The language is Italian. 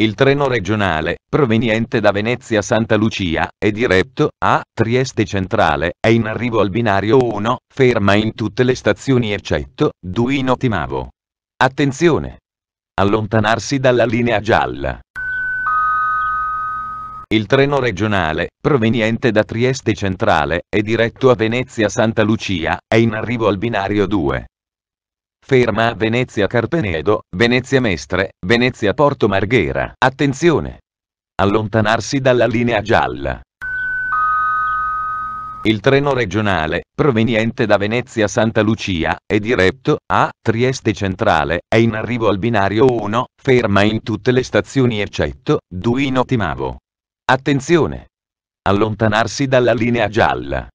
Il treno regionale, proveniente da Venezia Santa Lucia, è diretto a Trieste Centrale, è in arrivo al binario 1, ferma in tutte le stazioni eccetto Duino Timavo. Attenzione! Allontanarsi dalla linea gialla. Il treno regionale, proveniente da Trieste Centrale, è diretto a Venezia Santa Lucia, è in arrivo al binario 2. Ferma a Venezia Carpenedo, Venezia Mestre, Venezia Porto Marghera. Attenzione! Allontanarsi dalla linea gialla. Il treno regionale, proveniente da Venezia Santa Lucia, è diretto a Trieste Centrale, è in arrivo al binario 1, ferma in tutte le stazioni eccetto Duino Timavo. Attenzione! Allontanarsi dalla linea gialla.